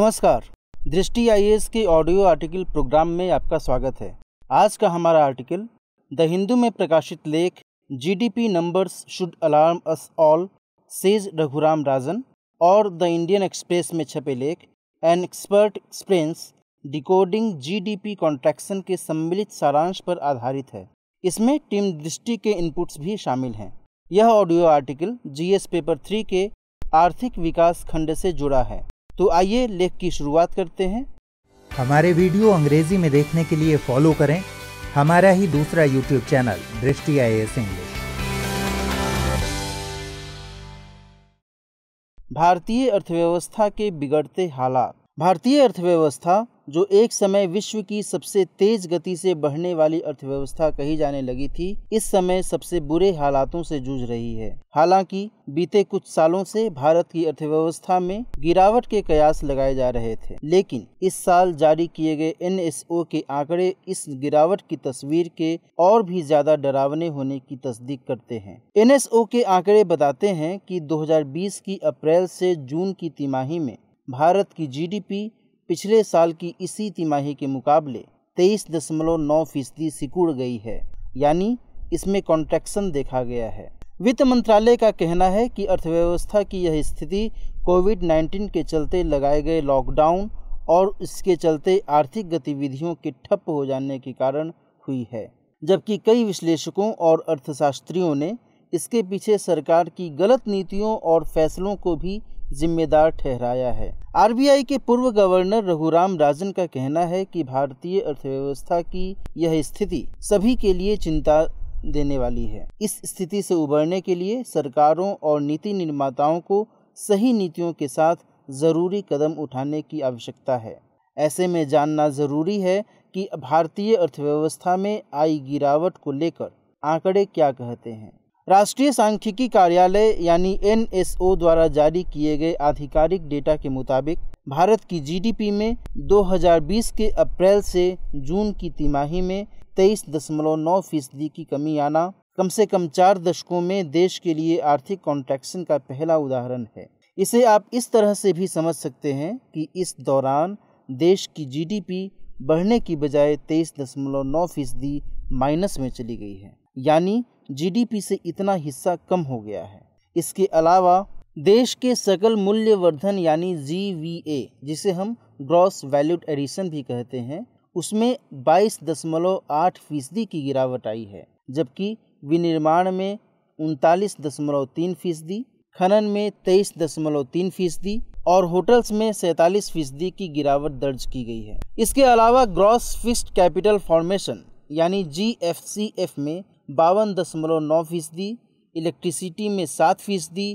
नमस्कार दृष्टि आई के ऑडियो आर्टिकल प्रोग्राम में आपका स्वागत है आज का हमारा आर्टिकल द हिंदू में प्रकाशित लेख GDP numbers should alarm us all says Raghuram Rajan और द इंडियन एक्सप्रेस में छपे लेख an expert explains decoding GDP contraction के सम्मिलित सारांश पर आधारित है इसमें टीम दृष्टि के इनपुट्स भी शामिल हैं यह audio article GS paper three के आर्थिक विकास खंड से जुड़ा है तो आइए लेख की शुरुआत करते हैं हमारे वीडियो अंग्रेजी में देखने के लिए फॉलो करें हमारा ही दूसरा यूट्यूब चैनल दृष्टि आई एस इंग्लिश भारतीय अर्थव्यवस्था के बिगड़ते हालात भारतीय अर्थव्यवस्था जो एक समय विश्व की सबसे तेज गति से बढ़ने वाली अर्थव्यवस्था कही जाने लगी थी इस समय सबसे बुरे हालातों से जूझ रही है हालांकि बीते कुछ सालों से भारत की अर्थव्यवस्था में गिरावट के कयास लगाए जा रहे थे लेकिन इस साल जारी किए गए एन के आंकड़े इस गिरावट की तस्वीर के और भी ज्यादा डरावने होने की तस्दीक करते हैं एन के आंकड़े बताते हैं कि 2020 की अप्रैल से जून की तिमाही में भारत की जीडीपी पिछले साल की इसी तिमाही के मुकाबले तेईस दशमलव नौ फीसदी सिकुड़ गई है यानी इसमें कॉन्ट्रैक्शन देखा गया है वित्त मंत्रालय का कहना है कि अर्थव्यवस्था की यह स्थिति कोविड 19 के चलते लगाए गए लॉकडाउन और इसके चलते आर्थिक गतिविधियों के ठप हो जाने के कारण हुई है जबकि कई विश्लेषकों और अर्थशास्त्रियों ने इसके पीछे सरकार की गलत नीतियों और फैसलों को भी जिम्मेदार ठहराया है आरबीआई के पूर्व गवर्नर रघुराम राजन का कहना है कि भारतीय अर्थव्यवस्था की यह स्थिति सभी के लिए चिंता देने वाली है इस स्थिति से उबरने के लिए सरकारों और नीति निर्माताओं को सही नीतियों के साथ ज़रूरी कदम उठाने की आवश्यकता है ऐसे में जानना ज़रूरी है कि भारतीय अर्थव्यवस्था में आई गिरावट को लेकर आंकड़े क्या कहते हैं राष्ट्रीय सांख्यिकी कार्यालय यानी एन द्वारा जारी किए गए आधिकारिक डेटा के मुताबिक भारत की जीडीपी में 2020 के अप्रैल से जून की तिमाही में 23.9 फीसदी की कमी आना कम से कम चार दशकों में देश के लिए आर्थिक कॉन्ट्रैक्शन का पहला उदाहरण है इसे आप इस तरह से भी समझ सकते हैं कि इस दौरान देश की जीडीपी बढ़ने की बजाय 23.9 फीसदी माइनस में चली गई है यानी जीडीपी से इतना हिस्सा कम हो गया है इसके अलावा देश के सकल मूल्यवर्धन यानी जी जिसे हम ग्रॉस वैल्यूड एडिशन भी कहते हैं उसमें 22.8 फीसदी की गिरावट आई है जबकि विनिर्माण में उनतालीस दशमलव तीन फीसदी खनन में तेईस दशमलव तीन फीसदी और होटल्स में सैतालीस फीसदी की गिरावट दर्ज की गई है इसके अलावा ग्रॉस फिक्स्ड कैपिटल फॉर्मेशन यानी जी में बावन दशमलव नौ फीसदी इलेक्ट्रिसिटी में सात फीसदी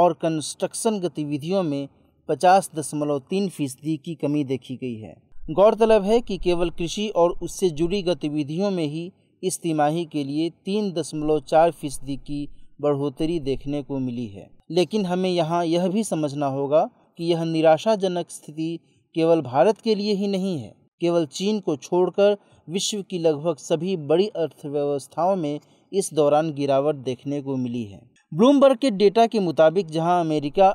और कंस्ट्रक्शन गतिविधियों में पचास दशमलव तीन फीसदी की कमी देखी गई है गौरतलब है कि केवल कृषि और उससे जुड़ी गतिविधियों में ही इस तिमाही के लिए तीन दशमलव चार फीसदी की बढ़ोतरी देखने को मिली है लेकिन हमें यहाँ यह भी समझना होगा कि यह निराशाजनक स्थिति केवल भारत के लिए ही नहीं है केवल चीन को छोड़कर विश्व की लगभग सभी बड़ी अर्थव्यवस्थाओं में इस दौरान गिरावट देखने को मिली है ब्लूमबर्ग के डेटा के मुताबिक जहां अमेरिका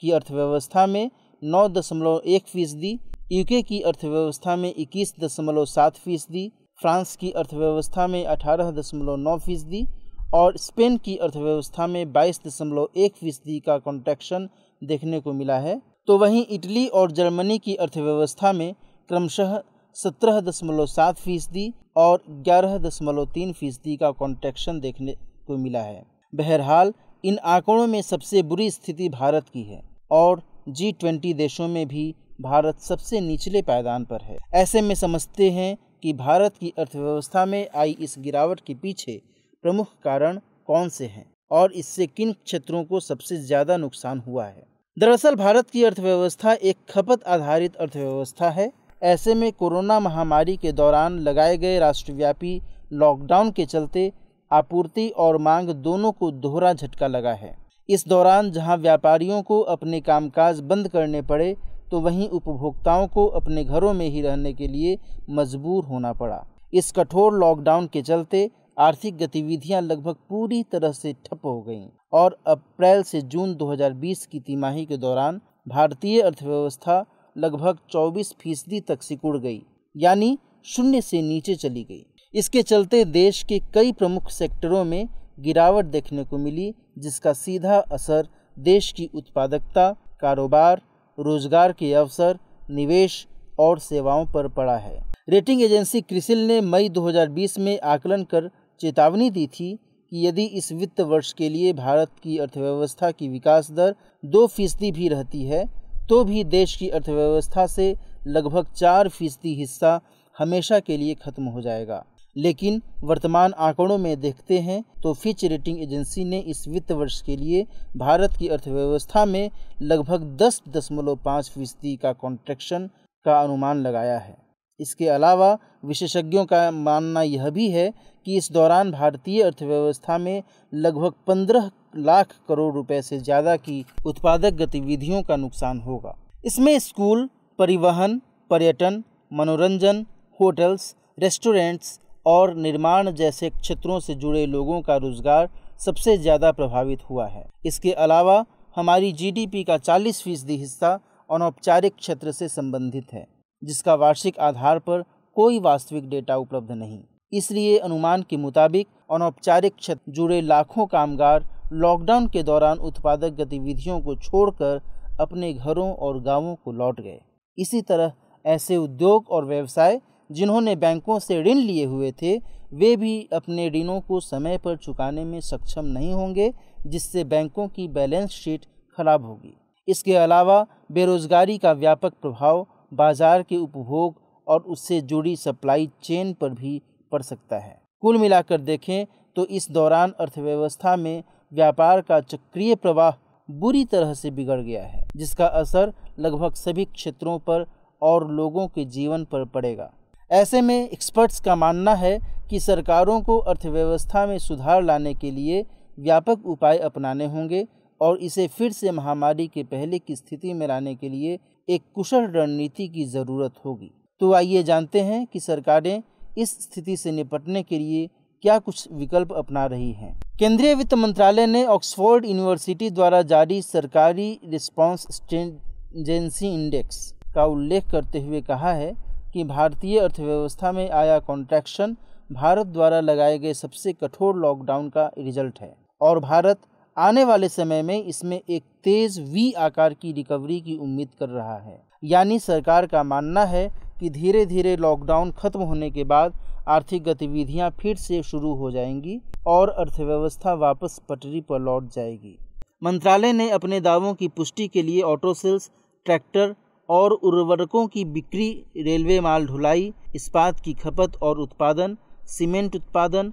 की अर्थव्यवस्था में नौ दशमलव एक फीसदी यूके की अर्थव्यवस्था में इक्कीस दशमलव सात फीसदी फ्रांस की अर्थव्यवस्था में अठारह दशमलव नौ फीसदी और स्पेन की अर्थव्यवस्था में बाईस दशमलव एक फीसदी का कॉन्ट्रैक्शन देखने को मिला है तो वहीं इटली और जर्मनी की अर्थव्यवस्था में क्रमशः सत्रह दशमलव सात फीसदी और ग्यारह दशमलव तीन फीसदी का कॉन्ट्रेक्शन देखने को मिला है बहरहाल इन आंकड़ों में सबसे बुरी स्थिति भारत की है और जी ट्वेंटी देशों में भी भारत सबसे निचले पायदान पर है ऐसे में समझते हैं कि भारत की अर्थव्यवस्था में आई इस गिरावट के पीछे प्रमुख कारण कौन से हैं और इससे किन क्षेत्रों को सबसे ज़्यादा नुकसान हुआ है दरअसल भारत की अर्थव्यवस्था एक खपत आधारित अर्थव्यवस्था है ऐसे में कोरोना महामारी के दौरान लगाए गए राष्ट्रव्यापी लॉकडाउन के चलते आपूर्ति और मांग दोनों को दोहरा झटका लगा है इस दौरान जहां व्यापारियों को अपने कामकाज बंद करने पड़े तो वहीं उपभोक्ताओं को अपने घरों में ही रहने के लिए मजबूर होना पड़ा इस कठोर लॉकडाउन के चलते आर्थिक गतिविधियां लगभग पूरी तरह से ठप हो गईं और अप्रैल से जून 2020 की तिमाही के दौरान भारतीय अर्थव्यवस्था लगभग 24 फीसदी तक सिकुड़ गई यानी शून्य से नीचे चली गई इसके चलते देश के कई प्रमुख सेक्टरों में गिरावट देखने को मिली जिसका सीधा असर देश की उत्पादकता कारोबार रोजगार के अवसर निवेश और सेवाओं पर पड़ा है रेटिंग एजेंसी क्रिसिल ने मई 2020 में आकलन कर चेतावनी दी थी कि यदि इस वित्त वर्ष के लिए भारत की अर्थव्यवस्था की विकास दर दो फीसदी भी रहती है तो भी देश की अर्थव्यवस्था से लगभग चार फीसदी हिस्सा हमेशा के लिए खत्म हो जाएगा लेकिन वर्तमान आंकड़ों में देखते हैं तो फिच रेटिंग एजेंसी ने इस वित्त वर्ष के लिए भारत की अर्थव्यवस्था में लगभग दस दशमलव पाँच फीसदी का कॉन्ट्रेक्शन का अनुमान लगाया है इसके अलावा विशेषज्ञों का मानना यह भी है कि इस दौरान भारतीय अर्थव्यवस्था में लगभग पंद्रह लाख करोड़ रुपए से ज़्यादा की उत्पादक गतिविधियों का नुकसान होगा इसमें स्कूल परिवहन पर्यटन मनोरंजन होटल्स रेस्टोरेंट्स और निर्माण जैसे क्षेत्रों से जुड़े लोगों का रोजगार सबसे ज़्यादा प्रभावित हुआ है इसके अलावा हमारी जीडीपी का 40 फीसदी हिस्सा अनौपचारिक क्षेत्र से संबंधित है जिसका वार्षिक आधार पर कोई वास्तविक डेटा उपलब्ध नहीं इसलिए अनुमान के मुताबिक अनौपचारिक क्षेत्र जुड़े लाखों कामगार लॉकडाउन के दौरान उत्पादक गतिविधियों को छोड़कर अपने घरों और गांवों को लौट गए इसी तरह ऐसे उद्योग और व्यवसाय जिन्होंने बैंकों से ऋण लिए हुए थे वे भी अपने ऋणों को समय पर चुकाने में सक्षम नहीं होंगे जिससे बैंकों की बैलेंस शीट खराब होगी इसके अलावा बेरोजगारी का व्यापक प्रभाव बाजार के उपभोग और उससे जुड़ी सप्लाई चेन पर भी पड़ सकता है कुल मिलाकर देखें तो इस दौरान अर्थव्यवस्था में व्यापार का चक्रीय प्रवाह बुरी तरह से बिगड़ गया है जिसका असर लगभग सभी क्षेत्रों पर और लोगों के जीवन पर पड़ेगा ऐसे में एक्सपर्ट्स का मानना है कि सरकारों को अर्थव्यवस्था में सुधार लाने के लिए व्यापक उपाय अपनाने होंगे और इसे फिर से महामारी के पहले की स्थिति में लाने के लिए एक कुशल रणनीति की ज़रूरत होगी तो आइए जानते हैं कि सरकारें इस स्थिति से निपटने के लिए क्या कुछ विकल्प अपना रही हैं केंद्रीय वित्त मंत्रालय ने ऑक्सफोर्ड यूनिवर्सिटी द्वारा जारी सरकारी रिस्पॉन्स स्टेजेंसी इंडेक्स का उल्लेख करते हुए कहा है कि भारतीय अर्थव्यवस्था में आया कॉन्ट्रैक्शन भारत द्वारा लगाए गए सबसे कठोर लॉकडाउन का रिजल्ट है और भारत आने वाले समय में इसमें एक तेज वी आकार की रिकवरी की उम्मीद कर रहा है यानी सरकार का मानना है कि धीरे धीरे लॉकडाउन खत्म होने के बाद आर्थिक गतिविधियां फिर से शुरू हो जाएंगी और अर्थव्यवस्था वापस पटरी पर लौट जाएगी मंत्रालय ने अपने दावों की पुष्टि के लिए ऑटो सेल्स ट्रैक्टर और उर्वरकों की बिक्री रेलवे माल ढुलाई इस्पात की खपत और उत्पादन सीमेंट उत्पादन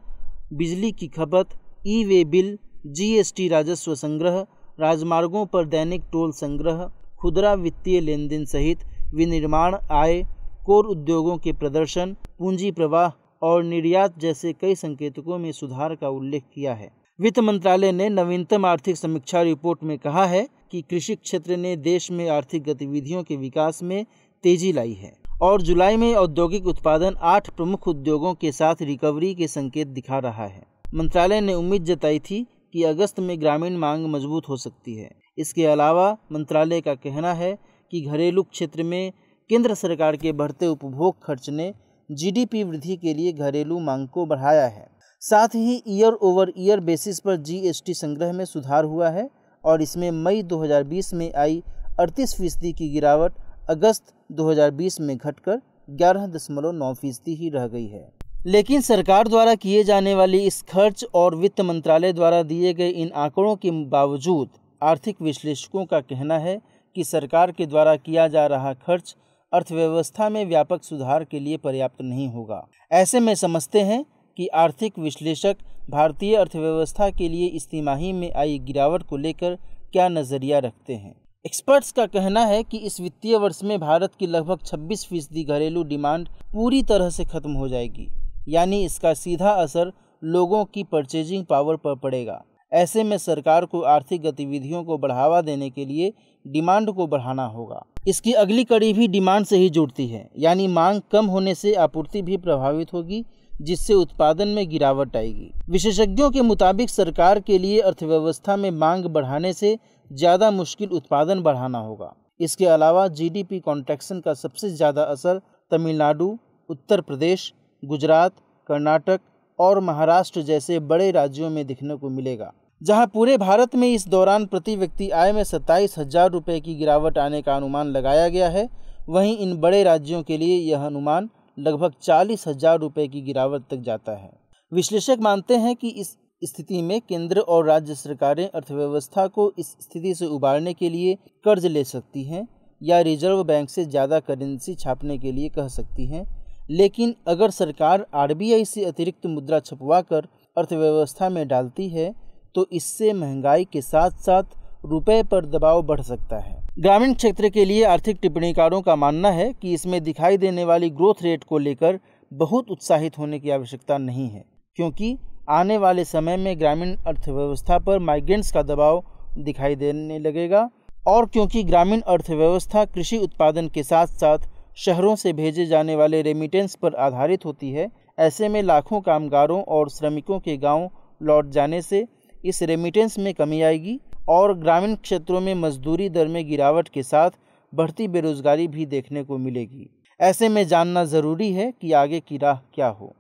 बिजली की खपत ई वे बिल जीएसटी राजस्व संग्रह राजमार्गों पर दैनिक टोल संग्रह खुदरा वित्तीय लेन देन सहित विनिर्माण आय कोर उद्योगों के प्रदर्शन पूंजी प्रवाह और निर्यात जैसे कई संकेतकों में सुधार का उल्लेख किया है वित्त मंत्रालय ने नवीनतम आर्थिक समीक्षा रिपोर्ट में कहा है कि कृषि क्षेत्र ने देश में आर्थिक गतिविधियों के विकास में तेजी लाई है और जुलाई में औद्योगिक उत्पादन आठ प्रमुख उद्योगों के साथ रिकवरी के संकेत दिखा रहा है मंत्रालय ने उम्मीद जताई थी कि अगस्त में ग्रामीण मांग मजबूत हो सकती है इसके अलावा मंत्रालय का कहना है कि घरेलू क्षेत्र में केंद्र सरकार के बढ़ते उपभोग खर्च ने जीडीपी वृद्धि के लिए घरेलू मांग को बढ़ाया है साथ ही ईयर ओवर ईयर बेसिस पर जीएसटी संग्रह में सुधार हुआ है और इसमें मई 2020 में आई अड़तीस फीसदी की गिरावट अगस्त 2020 में घटकर ग्यारह दशमलव नौ फीसदी ही रह गई है लेकिन सरकार द्वारा किए जाने वाली इस खर्च और वित्त मंत्रालय द्वारा दिए गए इन आंकड़ों के बावजूद आर्थिक विश्लेषकों का कहना है कि सरकार के द्वारा किया जा रहा खर्च अर्थव्यवस्था में व्यापक सुधार के लिए पर्याप्त नहीं होगा ऐसे में समझते हैं कि आर्थिक विश्लेषक भारतीय अर्थव्यवस्था के लिए इस तिमाही में आई गिरावट को लेकर क्या नज़रिया रखते हैं एक्सपर्ट्स का कहना है कि इस वित्तीय वर्ष में भारत की लगभग 26 फीसदी घरेलू डिमांड पूरी तरह से खत्म हो जाएगी यानी इसका सीधा असर लोगों की परचेजिंग पावर पर पड़ेगा ऐसे में सरकार को आर्थिक गतिविधियों को बढ़ावा देने के लिए डिमांड को बढ़ाना होगा इसकी अगली कड़ी भी डिमांड से ही जुड़ती है यानी मांग कम होने से आपूर्ति भी प्रभावित होगी जिससे उत्पादन में गिरावट आएगी विशेषज्ञों के मुताबिक सरकार के लिए अर्थव्यवस्था में मांग बढ़ाने से ज़्यादा मुश्किल उत्पादन बढ़ाना होगा इसके अलावा जीडीपी कॉन्ट्रैक्शन का सबसे ज़्यादा असर तमिलनाडु उत्तर प्रदेश गुजरात कर्नाटक और महाराष्ट्र जैसे बड़े राज्यों में दिखने को मिलेगा जहां पूरे भारत में इस दौरान प्रति व्यक्ति आय में सत्ताईस हजार रुपये की गिरावट आने का अनुमान लगाया गया है वहीं इन बड़े राज्यों के लिए यह अनुमान लगभग चालीस हजार रुपये की गिरावट तक जाता है विश्लेषक मानते हैं कि इस स्थिति में केंद्र और राज्य सरकारें अर्थव्यवस्था को इस स्थिति से उबारने के लिए कर्ज ले सकती हैं या रिजर्व बैंक से ज़्यादा करेंसी छापने के लिए कह सकती हैं लेकिन अगर सरकार आरबीआई से अतिरिक्त मुद्रा छपवाकर अर्थव्यवस्था में डालती है तो इससे महंगाई के साथ साथ रुपए पर दबाव बढ़ सकता है ग्रामीण क्षेत्र के लिए आर्थिक टिप्पणीकारों का मानना है कि इसमें दिखाई देने वाली ग्रोथ रेट को लेकर बहुत उत्साहित होने की आवश्यकता नहीं है क्योंकि आने वाले समय में ग्रामीण अर्थव्यवस्था पर माइग्रेंट्स का दबाव दिखाई देने लगेगा और क्योंकि ग्रामीण अर्थव्यवस्था कृषि उत्पादन के साथ साथ शहरों से भेजे जाने वाले रेमिटेंस पर आधारित होती है ऐसे में लाखों कामगारों और श्रमिकों के गांव लौट जाने से इस रेमिटेंस में कमी आएगी और ग्रामीण क्षेत्रों में मजदूरी दर में गिरावट के साथ बढ़ती बेरोजगारी भी देखने को मिलेगी ऐसे में जानना ज़रूरी है कि आगे की राह क्या हो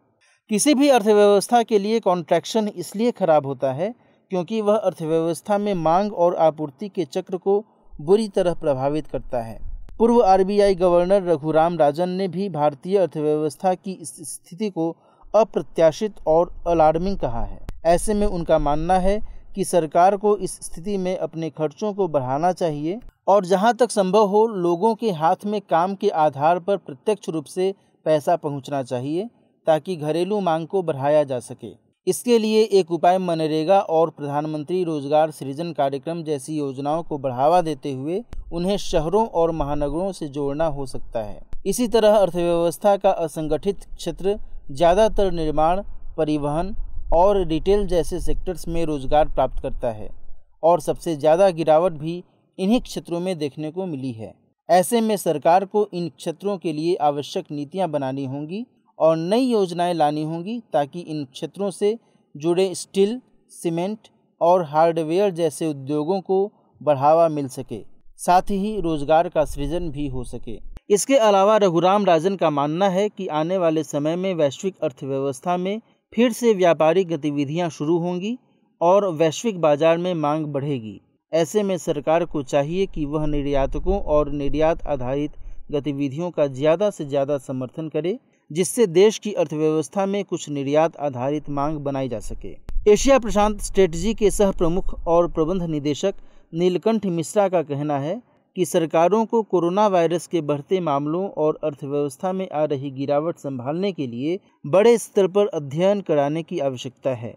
किसी भी अर्थव्यवस्था के लिए कॉन्ट्रैक्शन इसलिए ख़राब होता है क्योंकि वह अर्थव्यवस्था में मांग और आपूर्ति के चक्र को बुरी तरह प्रभावित करता है पूर्व आरबीआई गवर्नर रघुराम राजन ने भी भारतीय अर्थव्यवस्था की इस स्थिति को अप्रत्याशित और अलार्मिंग कहा है ऐसे में उनका मानना है कि सरकार को इस स्थिति में अपने खर्चों को बढ़ाना चाहिए और जहां तक संभव हो लोगों के हाथ में काम के आधार पर प्रत्यक्ष रूप से पैसा पहुंचना चाहिए ताकि घरेलू मांग को बढ़ाया जा सके इसके लिए एक उपाय मनरेगा और प्रधानमंत्री रोजगार सृजन कार्यक्रम जैसी योजनाओं को बढ़ावा देते हुए उन्हें शहरों और महानगरों से जोड़ना हो सकता है इसी तरह अर्थव्यवस्था का असंगठित क्षेत्र ज़्यादातर निर्माण परिवहन और रिटेल जैसे सेक्टर्स में रोज़गार प्राप्त करता है और सबसे ज़्यादा गिरावट भी इन्हीं क्षेत्रों में देखने को मिली है ऐसे में सरकार को इन क्षेत्रों के लिए आवश्यक नीतियां बनानी होंगी और नई योजनाएं लानी होंगी ताकि इन क्षेत्रों से जुड़े स्टील सीमेंट और हार्डवेयर जैसे उद्योगों को बढ़ावा मिल सके साथ ही रोजगार का सृजन भी हो सके इसके अलावा रघुराम राजन का मानना है कि आने वाले समय में वैश्विक अर्थव्यवस्था में फिर से व्यापारिक गतिविधियां शुरू होंगी और वैश्विक बाजार में मांग बढ़ेगी ऐसे में सरकार को चाहिए कि वह निर्यातकों और निर्यात आधारित गतिविधियों का ज़्यादा से ज़्यादा समर्थन करे जिससे देश की अर्थव्यवस्था में कुछ निर्यात आधारित मांग बनाई जा सके एशिया प्रशांत स्ट्रेटजी के सह प्रमुख और प्रबंध निदेशक नीलकंठ मिश्रा का कहना है कि सरकारों को कोरोना वायरस के बढ़ते मामलों और अर्थव्यवस्था में आ रही गिरावट संभालने के लिए बड़े स्तर पर अध्ययन कराने की आवश्यकता है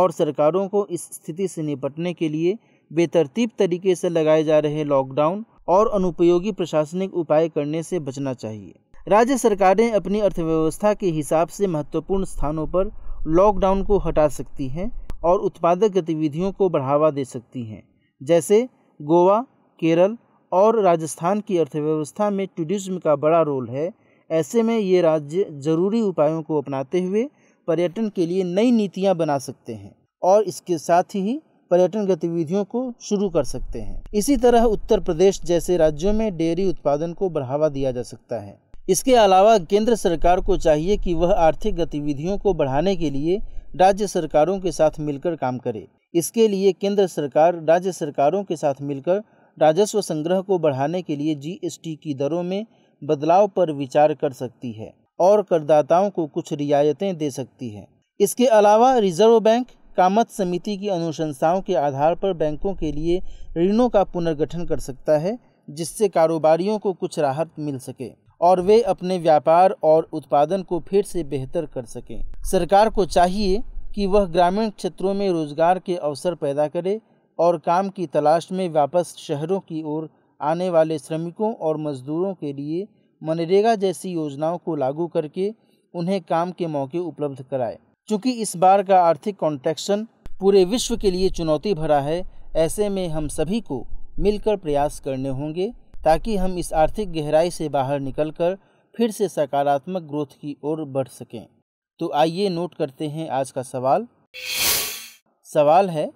और सरकारों को इस स्थिति से निपटने के लिए बेतरतीब तरीके से लगाए जा रहे लॉकडाउन और अनुपयोगी प्रशासनिक उपाय करने से बचना चाहिए राज्य सरकारें अपनी अर्थव्यवस्था के हिसाब से महत्वपूर्ण स्थानों पर लॉकडाउन को हटा सकती हैं और उत्पादक गतिविधियों को बढ़ावा दे सकती हैं जैसे गोवा केरल और राजस्थान की अर्थव्यवस्था में टूरिज्म का बड़ा रोल है ऐसे में ये राज्य ज़रूरी उपायों को अपनाते हुए पर्यटन के लिए नई नीतियाँ बना सकते हैं और इसके साथ ही पर्यटन गतिविधियों को शुरू कर सकते हैं इसी तरह उत्तर प्रदेश जैसे राज्यों में डेयरी उत्पादन को बढ़ावा दिया जा सकता है इसके अलावा केंद्र सरकार को चाहिए कि वह आर्थिक गतिविधियों को बढ़ाने के लिए राज्य सरकारों के साथ मिलकर काम करे इसके लिए केंद्र सरकार राज्य सरकारों के साथ मिलकर राजस्व संग्रह को बढ़ाने के लिए जीएसटी की दरों में बदलाव पर विचार कर सकती है और करदाताओं को कुछ रियायतें दे सकती है इसके अलावा रिजर्व बैंक कामत समिति की अनुशंसाओं के आधार पर बैंकों के लिए ऋणों का पुनर्गठन कर सकता है जिससे कारोबारियों को कुछ राहत मिल सके और वे अपने व्यापार और उत्पादन को फिर से बेहतर कर सकें सरकार को चाहिए कि वह ग्रामीण क्षेत्रों में रोजगार के अवसर पैदा करे और काम की तलाश में वापस शहरों की ओर आने वाले श्रमिकों और मजदूरों के लिए मनरेगा जैसी योजनाओं को लागू करके उन्हें काम के मौके उपलब्ध कराए चूँकि इस बार का आर्थिक कॉन्ट्रैक्शन पूरे विश्व के लिए चुनौती भरा है ऐसे में हम सभी को मिलकर प्रयास करने होंगे ताकि हम इस आर्थिक गहराई से बाहर निकलकर फिर से सकारात्मक ग्रोथ की ओर बढ़ सकें तो आइए नोट करते हैं आज का सवाल सवाल है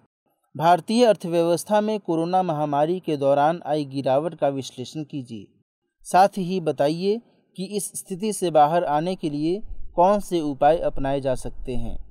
भारतीय अर्थव्यवस्था में कोरोना महामारी के दौरान आई गिरावट का विश्लेषण कीजिए साथ ही बताइए कि इस स्थिति से बाहर आने के लिए कौन से उपाय अपनाए जा सकते हैं